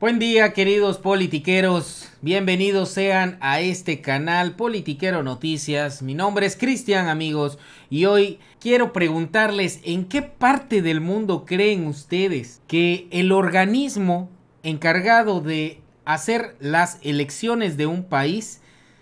Buen día queridos politiqueros, bienvenidos sean a este canal Politiquero Noticias, mi nombre es Cristian amigos y hoy quiero preguntarles en qué parte del mundo creen ustedes que el organismo encargado de hacer las elecciones de un país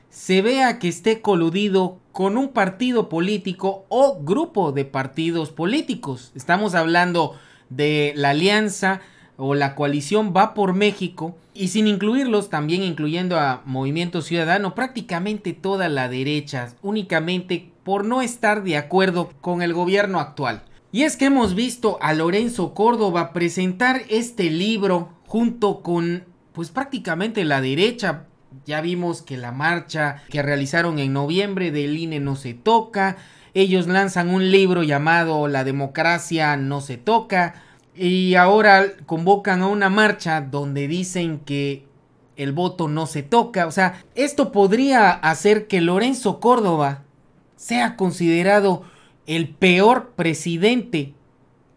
se vea que esté coludido con un partido político o grupo de partidos políticos. Estamos hablando de la alianza o la coalición va por México, y sin incluirlos, también incluyendo a Movimiento Ciudadano, prácticamente toda la derecha, únicamente por no estar de acuerdo con el gobierno actual. Y es que hemos visto a Lorenzo Córdoba presentar este libro junto con, pues prácticamente la derecha. Ya vimos que la marcha que realizaron en noviembre del INE no se toca. Ellos lanzan un libro llamado La democracia no se toca y ahora convocan a una marcha donde dicen que el voto no se toca. O sea, esto podría hacer que Lorenzo Córdoba sea considerado el peor presidente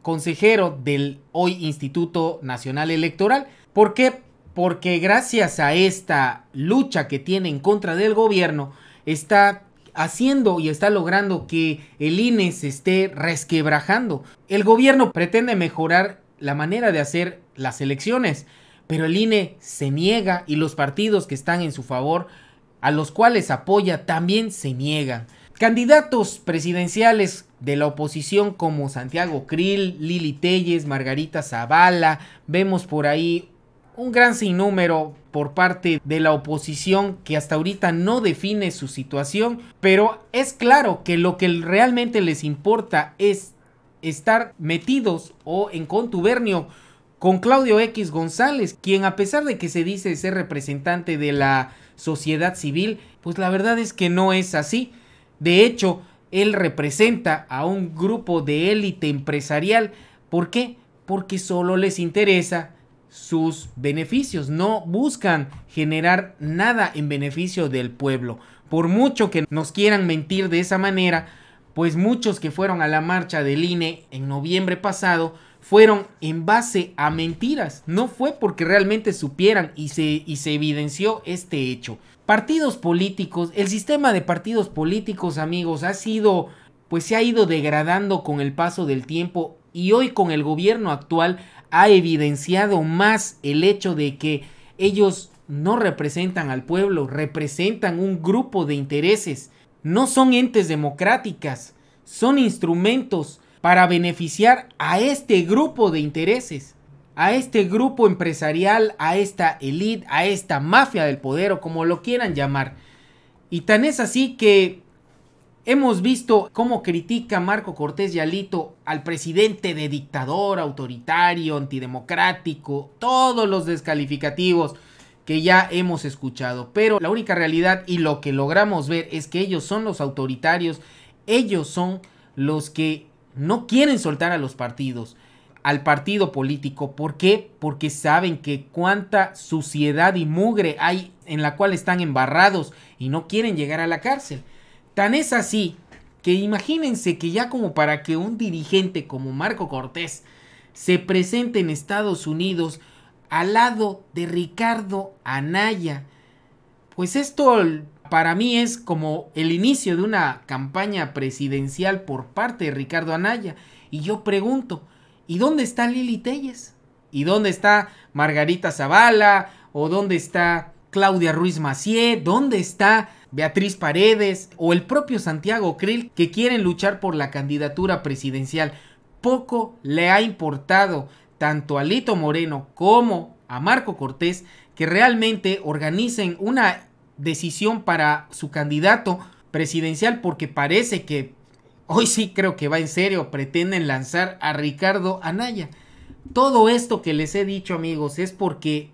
consejero del hoy Instituto Nacional Electoral. ¿Por qué? Porque gracias a esta lucha que tiene en contra del gobierno, está haciendo y está logrando que el INE se esté resquebrajando. El gobierno pretende mejorar la manera de hacer las elecciones, pero el INE se niega y los partidos que están en su favor, a los cuales apoya, también se niegan. Candidatos presidenciales de la oposición como Santiago Krill, Lili Telles, Margarita Zavala, vemos por ahí un gran sinnúmero por parte de la oposición que hasta ahorita no define su situación, pero es claro que lo que realmente les importa es estar metidos o en contubernio con Claudio X González, quien a pesar de que se dice ser representante de la sociedad civil, pues la verdad es que no es así. De hecho, él representa a un grupo de élite empresarial. ¿Por qué? Porque solo les interesa sus beneficios, no buscan generar nada en beneficio del pueblo. Por mucho que nos quieran mentir de esa manera, pues muchos que fueron a la marcha del INE en noviembre pasado fueron en base a mentiras, no fue porque realmente supieran y se, y se evidenció este hecho. Partidos políticos, el sistema de partidos políticos amigos ha sido, pues se ha ido degradando con el paso del tiempo y hoy con el gobierno actual ha evidenciado más el hecho de que ellos no representan al pueblo, representan un grupo de intereses. No son entes democráticas, son instrumentos para beneficiar a este grupo de intereses, a este grupo empresarial, a esta elite, a esta mafia del poder o como lo quieran llamar. Y tan es así que Hemos visto cómo critica Marco Cortés y al presidente de dictador, autoritario, antidemocrático, todos los descalificativos que ya hemos escuchado. Pero la única realidad y lo que logramos ver es que ellos son los autoritarios, ellos son los que no quieren soltar a los partidos, al partido político. ¿Por qué? Porque saben que cuánta suciedad y mugre hay en la cual están embarrados y no quieren llegar a la cárcel. Tan es así que imagínense que ya como para que un dirigente como Marco Cortés se presente en Estados Unidos al lado de Ricardo Anaya, pues esto para mí es como el inicio de una campaña presidencial por parte de Ricardo Anaya. Y yo pregunto, ¿y dónde está Lili Telles? ¿Y dónde está Margarita Zavala? ¿O dónde está Claudia Ruiz Macié? ¿Dónde está Beatriz Paredes o el propio Santiago Krill que quieren luchar por la candidatura presidencial. Poco le ha importado tanto a Lito Moreno como a Marco Cortés que realmente organicen una decisión para su candidato presidencial porque parece que hoy sí creo que va en serio, pretenden lanzar a Ricardo Anaya. Todo esto que les he dicho amigos es porque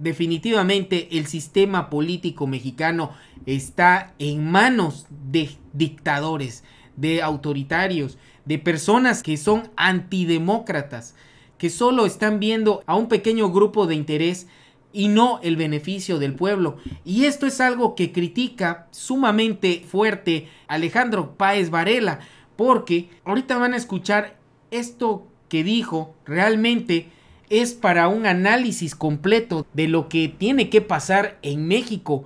definitivamente el sistema político mexicano está en manos de dictadores, de autoritarios, de personas que son antidemócratas, que solo están viendo a un pequeño grupo de interés y no el beneficio del pueblo. Y esto es algo que critica sumamente fuerte Alejandro Páez Varela, porque ahorita van a escuchar esto que dijo realmente es para un análisis completo de lo que tiene que pasar en México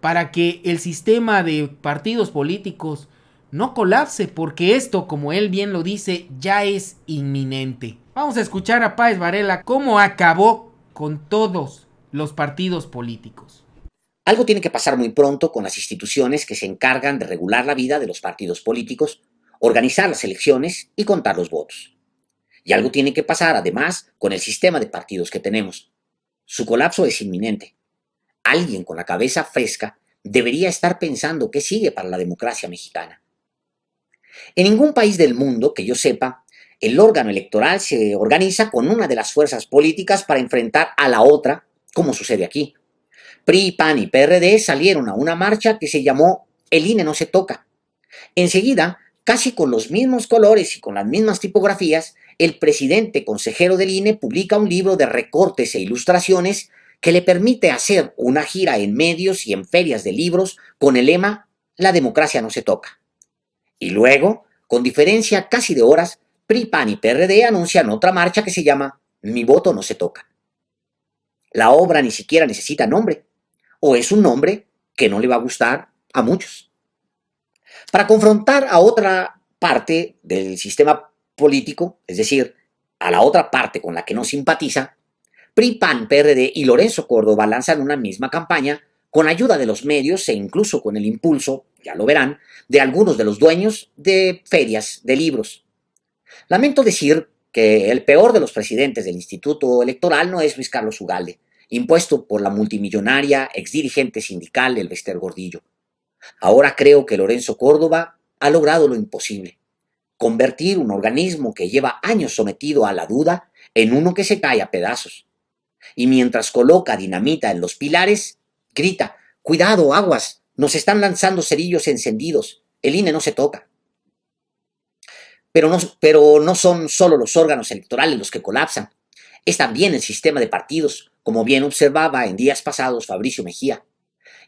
para que el sistema de partidos políticos no colapse, porque esto, como él bien lo dice, ya es inminente. Vamos a escuchar a Páez Varela cómo acabó con todos los partidos políticos. Algo tiene que pasar muy pronto con las instituciones que se encargan de regular la vida de los partidos políticos, organizar las elecciones y contar los votos. Y algo tiene que pasar, además, con el sistema de partidos que tenemos. Su colapso es inminente. Alguien con la cabeza fresca debería estar pensando qué sigue para la democracia mexicana. En ningún país del mundo, que yo sepa, el órgano electoral se organiza con una de las fuerzas políticas para enfrentar a la otra, como sucede aquí. PRI, PAN y PRD salieron a una marcha que se llamó El INE no se toca. Enseguida, casi con los mismos colores y con las mismas tipografías, el presidente consejero del INE publica un libro de recortes e ilustraciones que le permite hacer una gira en medios y en ferias de libros con el lema La democracia no se toca. Y luego, con diferencia casi de horas, PRIPAN PAN y PRD anuncian otra marcha que se llama Mi voto no se toca. La obra ni siquiera necesita nombre, o es un nombre que no le va a gustar a muchos. Para confrontar a otra parte del sistema político, es decir, a la otra parte con la que no simpatiza, Pripan, PRD y Lorenzo Córdoba lanzan una misma campaña con ayuda de los medios e incluso con el impulso, ya lo verán, de algunos de los dueños de ferias de libros. Lamento decir que el peor de los presidentes del Instituto Electoral no es Luis Carlos Ugalde, impuesto por la multimillonaria exdirigente sindical Elvester Gordillo. Ahora creo que Lorenzo Córdoba ha logrado lo imposible convertir un organismo que lleva años sometido a la duda en uno que se cae a pedazos. Y mientras coloca dinamita en los pilares, grita, cuidado, aguas, nos están lanzando cerillos encendidos, el INE no se toca. Pero no, pero no son solo los órganos electorales los que colapsan, es también el sistema de partidos, como bien observaba en días pasados Fabricio Mejía.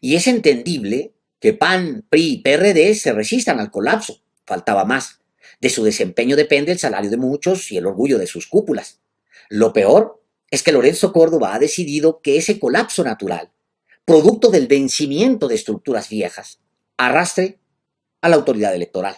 Y es entendible que PAN, PRI y PRD se resistan al colapso, faltaba más de su desempeño depende el salario de muchos y el orgullo de sus cúpulas. Lo peor es que Lorenzo Córdoba ha decidido que ese colapso natural, producto del vencimiento de estructuras viejas, arrastre a la autoridad electoral.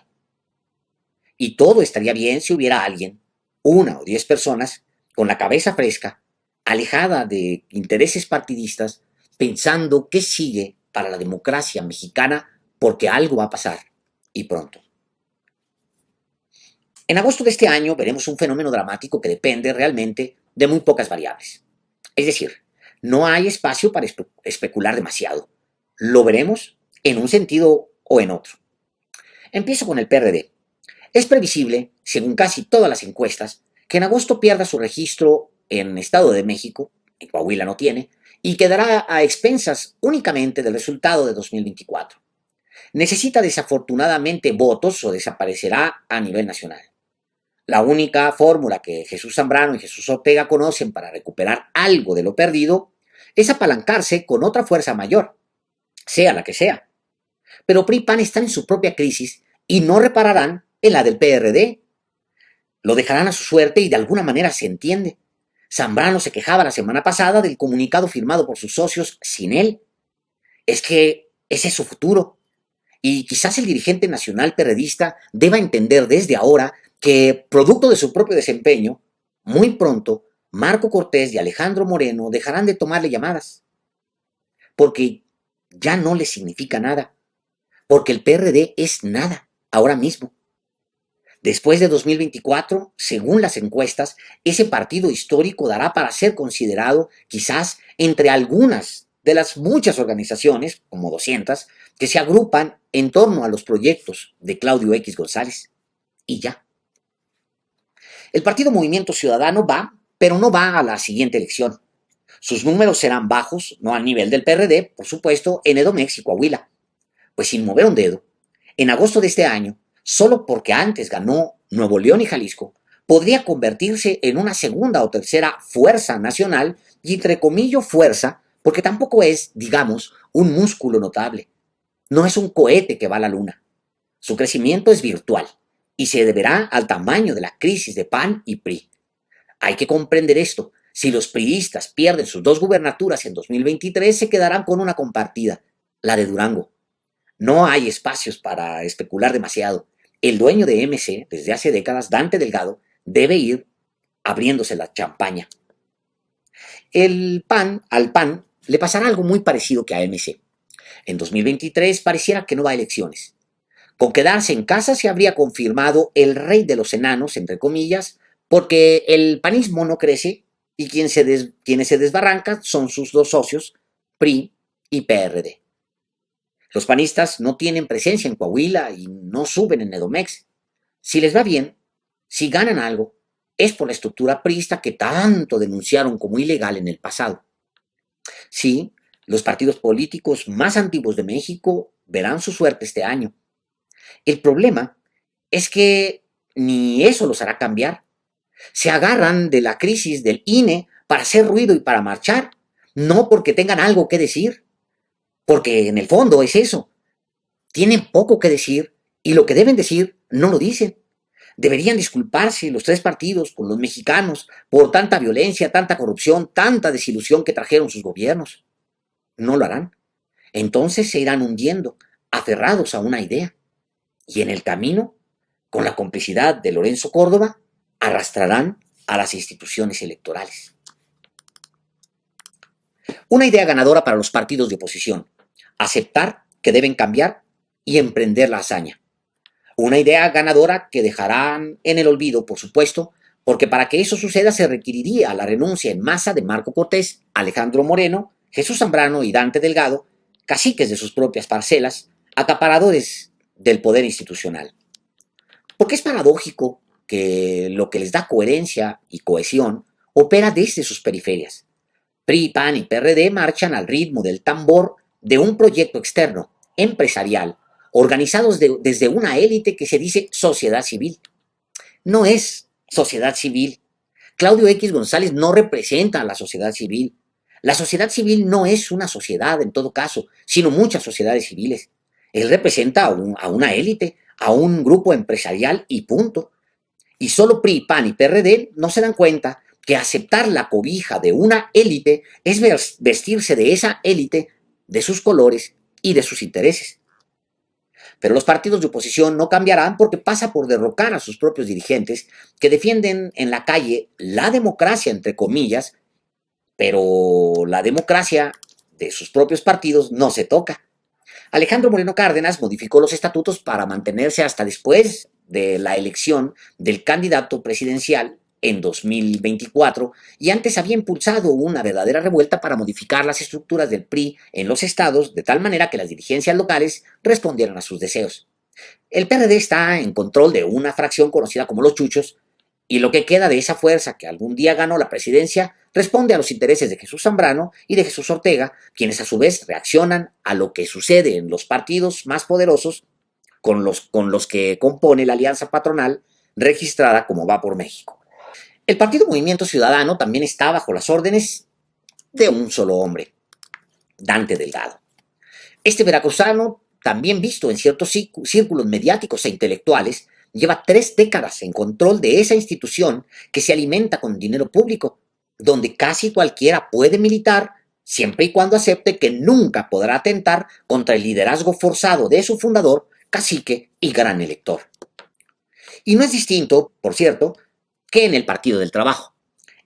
Y todo estaría bien si hubiera alguien, una o diez personas, con la cabeza fresca, alejada de intereses partidistas, pensando qué sigue para la democracia mexicana, porque algo va a pasar, y pronto. En agosto de este año veremos un fenómeno dramático que depende realmente de muy pocas variables. Es decir, no hay espacio para especular demasiado. Lo veremos en un sentido o en otro. Empiezo con el PRD. Es previsible, según casi todas las encuestas, que en agosto pierda su registro en Estado de México, en Coahuila no tiene, y quedará a expensas únicamente del resultado de 2024. Necesita desafortunadamente votos o desaparecerá a nivel nacional. La única fórmula que Jesús Zambrano y Jesús Ortega conocen para recuperar algo de lo perdido es apalancarse con otra fuerza mayor, sea la que sea. Pero PriPan está están en su propia crisis y no repararán en la del PRD. Lo dejarán a su suerte y de alguna manera se entiende. Zambrano se quejaba la semana pasada del comunicado firmado por sus socios sin él. Es que ese es su futuro. Y quizás el dirigente nacional perredista deba entender desde ahora que, producto de su propio desempeño, muy pronto Marco Cortés y Alejandro Moreno dejarán de tomarle llamadas, porque ya no le significa nada, porque el PRD es nada ahora mismo. Después de 2024, según las encuestas, ese partido histórico dará para ser considerado quizás entre algunas de las muchas organizaciones, como 200, que se agrupan en torno a los proyectos de Claudio X González. Y ya. El partido Movimiento Ciudadano va, pero no va a la siguiente elección. Sus números serán bajos, no al nivel del PRD, por supuesto, en Edomex y Coahuila. Pues sin mover un dedo, en agosto de este año, solo porque antes ganó Nuevo León y Jalisco, podría convertirse en una segunda o tercera fuerza nacional, y entre comillas fuerza, porque tampoco es, digamos, un músculo notable. No es un cohete que va a la luna. Su crecimiento es virtual y se deberá al tamaño de la crisis de PAN y PRI. Hay que comprender esto. Si los priistas pierden sus dos gubernaturas en 2023, se quedarán con una compartida, la de Durango. No hay espacios para especular demasiado. El dueño de MC desde hace décadas, Dante Delgado, debe ir abriéndose la champaña. El PAN, al PAN, le pasará algo muy parecido que a MC. En 2023 pareciera que no va a elecciones. Con quedarse en casa se habría confirmado el rey de los enanos, entre comillas, porque el panismo no crece y quien quienes se desbarrancan son sus dos socios, PRI y PRD. Los panistas no tienen presencia en Coahuila y no suben en Edomex. Si les va bien, si ganan algo, es por la estructura priista que tanto denunciaron como ilegal en el pasado. Sí, los partidos políticos más antiguos de México verán su suerte este año. El problema es que ni eso los hará cambiar. Se agarran de la crisis del INE para hacer ruido y para marchar, no porque tengan algo que decir, porque en el fondo es eso. Tienen poco que decir y lo que deben decir no lo dicen. Deberían disculparse los tres partidos con los mexicanos por tanta violencia, tanta corrupción, tanta desilusión que trajeron sus gobiernos. No lo harán. Entonces se irán hundiendo, aferrados a una idea y en el camino, con la complicidad de Lorenzo Córdoba, arrastrarán a las instituciones electorales. Una idea ganadora para los partidos de oposición, aceptar que deben cambiar y emprender la hazaña. Una idea ganadora que dejarán en el olvido, por supuesto, porque para que eso suceda se requeriría la renuncia en masa de Marco Cortés, Alejandro Moreno, Jesús Zambrano y Dante Delgado, caciques de sus propias parcelas, acaparadores del poder institucional. Porque es paradójico que lo que les da coherencia y cohesión opera desde sus periferias. PRI, PAN y PRD marchan al ritmo del tambor de un proyecto externo, empresarial, organizados desde una élite que se dice sociedad civil. No es sociedad civil. Claudio X González no representa a la sociedad civil. La sociedad civil no es una sociedad en todo caso, sino muchas sociedades civiles. Él representa a, una élite, a un grupo empresarial y punto. Y solo PRI, PAN y PRD no se dan cuenta que aceptar la cobija de una élite es vestirse de esa élite, de sus colores y de sus intereses. Pero los partidos de oposición no cambiarán porque pasa por derrocar a sus propios dirigentes que defienden en la calle la democracia, entre comillas, pero la democracia de sus propios partidos no se toca. Alejandro Moreno Cárdenas modificó los estatutos para mantenerse hasta después de la elección del candidato presidencial en 2024 y antes había impulsado una verdadera revuelta para modificar las estructuras del PRI en los estados de tal manera que las dirigencias locales respondieran a sus deseos. El PRD está en control de una fracción conocida como los chuchos y lo que queda de esa fuerza que algún día ganó la presidencia responde a los intereses de Jesús Zambrano y de Jesús Ortega, quienes a su vez reaccionan a lo que sucede en los partidos más poderosos con los, con los que compone la alianza patronal registrada como Va por México. El Partido Movimiento Ciudadano también está bajo las órdenes de un solo hombre, Dante Delgado. Este veracruzano, también visto en ciertos círculos mediáticos e intelectuales, lleva tres décadas en control de esa institución que se alimenta con dinero público donde casi cualquiera puede militar, siempre y cuando acepte que nunca podrá atentar contra el liderazgo forzado de su fundador, cacique y gran elector. Y no es distinto, por cierto, que en el Partido del Trabajo.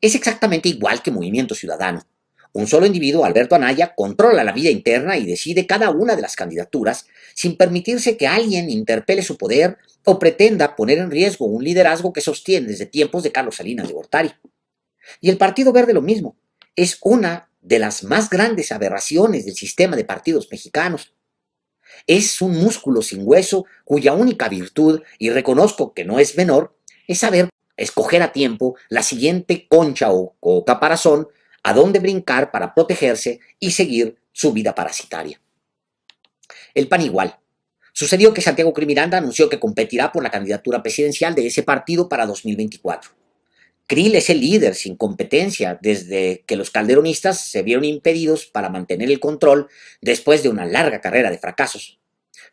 Es exactamente igual que Movimiento Ciudadano. Un solo individuo, Alberto Anaya, controla la vida interna y decide cada una de las candidaturas sin permitirse que alguien interpele su poder o pretenda poner en riesgo un liderazgo que sostiene desde tiempos de Carlos Salinas de Gortari. Y el Partido Verde lo mismo. Es una de las más grandes aberraciones del sistema de partidos mexicanos. Es un músculo sin hueso cuya única virtud, y reconozco que no es menor, es saber escoger a tiempo la siguiente concha o, caparazón a dónde brincar para protegerse y seguir su vida parasitaria. El PAN igual. Sucedió que Santiago Crimiranda anunció que competirá por la candidatura presidencial de ese partido para 2024. Krill es el líder sin competencia desde que los calderonistas se vieron impedidos para mantener el control después de una larga carrera de fracasos.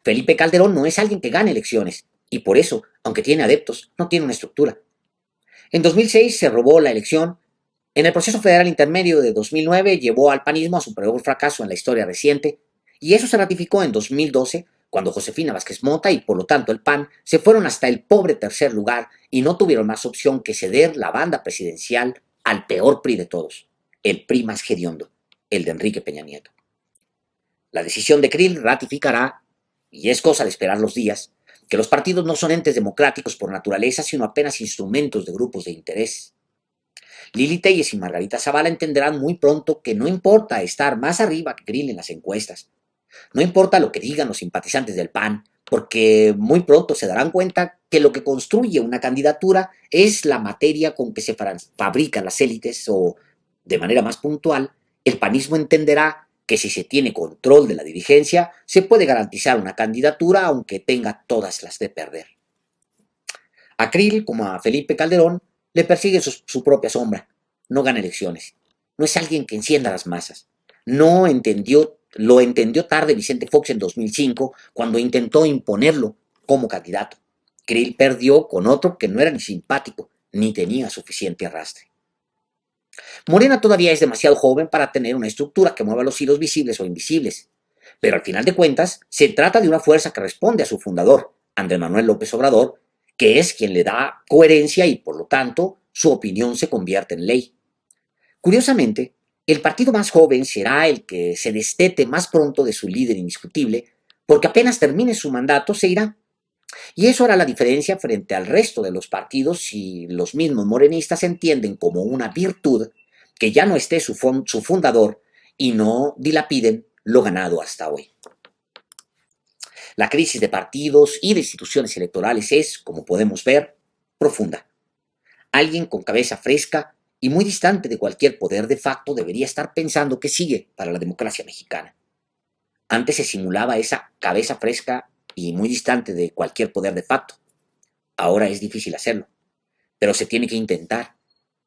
Felipe Calderón no es alguien que gane elecciones y por eso, aunque tiene adeptos, no tiene una estructura. En 2006 se robó la elección. En el proceso federal intermedio de 2009 llevó al panismo a su peor fracaso en la historia reciente y eso se ratificó en 2012 cuando Josefina Vázquez Mota y por lo tanto el PAN se fueron hasta el pobre tercer lugar y no tuvieron más opción que ceder la banda presidencial al peor PRI de todos, el PRI más hediondo, el de Enrique Peña Nieto. La decisión de Krill ratificará, y es cosa de esperar los días, que los partidos no son entes democráticos por naturaleza, sino apenas instrumentos de grupos de interés. Lili Telles y Margarita Zavala entenderán muy pronto que no importa estar más arriba que Grill en las encuestas, no importa lo que digan los simpatizantes del PAN, porque muy pronto se darán cuenta que lo que construye una candidatura es la materia con que se fabrican las élites o, de manera más puntual, el panismo entenderá que si se tiene control de la dirigencia, se puede garantizar una candidatura aunque tenga todas las de perder. A Krill, como a Felipe Calderón, le persigue su, su propia sombra. No gana elecciones. No es alguien que encienda las masas. No entendió lo entendió tarde Vicente Fox en 2005 cuando intentó imponerlo como candidato. Krill perdió con otro que no era ni simpático ni tenía suficiente arrastre. Morena todavía es demasiado joven para tener una estructura que mueva los hilos visibles o invisibles, pero al final de cuentas se trata de una fuerza que responde a su fundador, Andrés Manuel López Obrador, que es quien le da coherencia y por lo tanto su opinión se convierte en ley. Curiosamente, el partido más joven será el que se destete más pronto de su líder indiscutible, porque apenas termine su mandato se irá. Y eso hará la diferencia frente al resto de los partidos si los mismos morenistas entienden como una virtud que ya no esté su, fundador y no dilapiden lo ganado hasta hoy. La crisis de partidos y de instituciones electorales es, como podemos ver, profunda. Alguien con cabeza fresca y muy distante de cualquier poder de facto, debería estar pensando qué sigue para la democracia mexicana. Antes se simulaba esa cabeza fresca y muy distante de cualquier poder de facto. Ahora es difícil hacerlo, pero se tiene que intentar,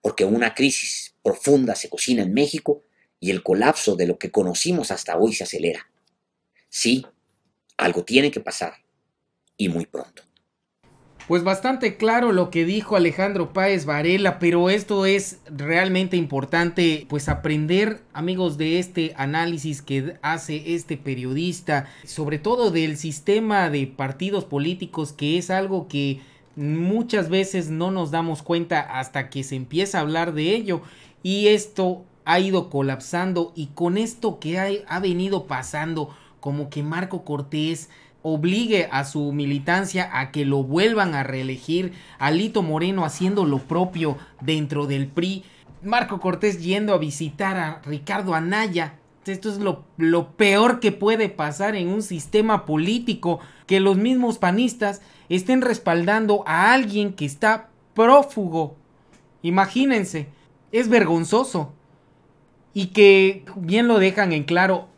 porque una crisis profunda se cocina en México y el colapso de lo que conocimos hasta hoy se acelera. Sí, algo tiene que pasar, y muy pronto. Pues bastante claro lo que dijo Alejandro Páez Varela, pero esto es realmente importante, pues aprender, amigos, de este análisis que hace este periodista, sobre todo del sistema de partidos políticos, que es algo que muchas veces no nos damos cuenta hasta que se empieza a hablar de ello. Y esto ha ido colapsando y con esto que ha, ha venido pasando, como que Marco Cortés obligue a su militancia a que lo vuelvan a reelegir, Alito Moreno haciendo lo propio dentro del PRI, Marco Cortés yendo a visitar a Ricardo Anaya. Esto es lo, lo peor que puede pasar en un sistema político, que los mismos panistas estén respaldando a alguien que está prófugo. Imagínense, es vergonzoso. Y que bien lo dejan en claro,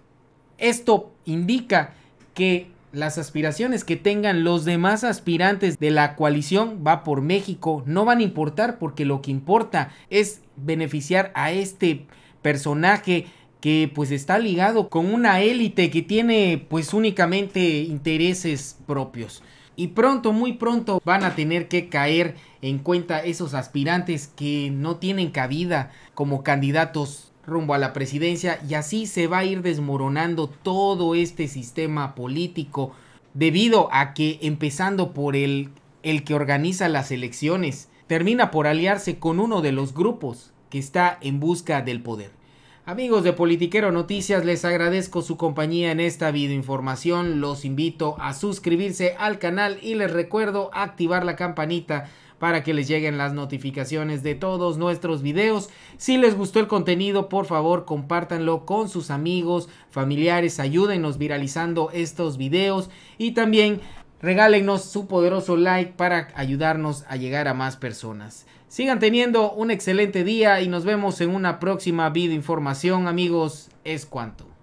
esto indica que las aspiraciones que tengan los demás aspirantes de la coalición va por México, no van a importar porque lo que importa es beneficiar a este personaje que pues está ligado con una élite que tiene pues únicamente intereses propios. Y pronto, muy pronto van a tener que caer en cuenta esos aspirantes que no tienen cabida como candidatos rumbo a la presidencia y así se va a ir desmoronando todo este sistema político debido a que empezando por el, el que organiza las elecciones, termina por aliarse con uno de los grupos que está en busca del poder. Amigos de Politiquero Noticias, les agradezco su compañía en esta videoinformación, los invito a suscribirse al canal y les recuerdo activar la campanita para que les lleguen las notificaciones de todos nuestros videos. Si les gustó el contenido, por favor, compártanlo con sus amigos, familiares, ayúdenos viralizando estos videos y también regálenos su poderoso like para ayudarnos a llegar a más personas. Sigan teniendo un excelente día y nos vemos en una próxima video información, amigos. Es cuanto.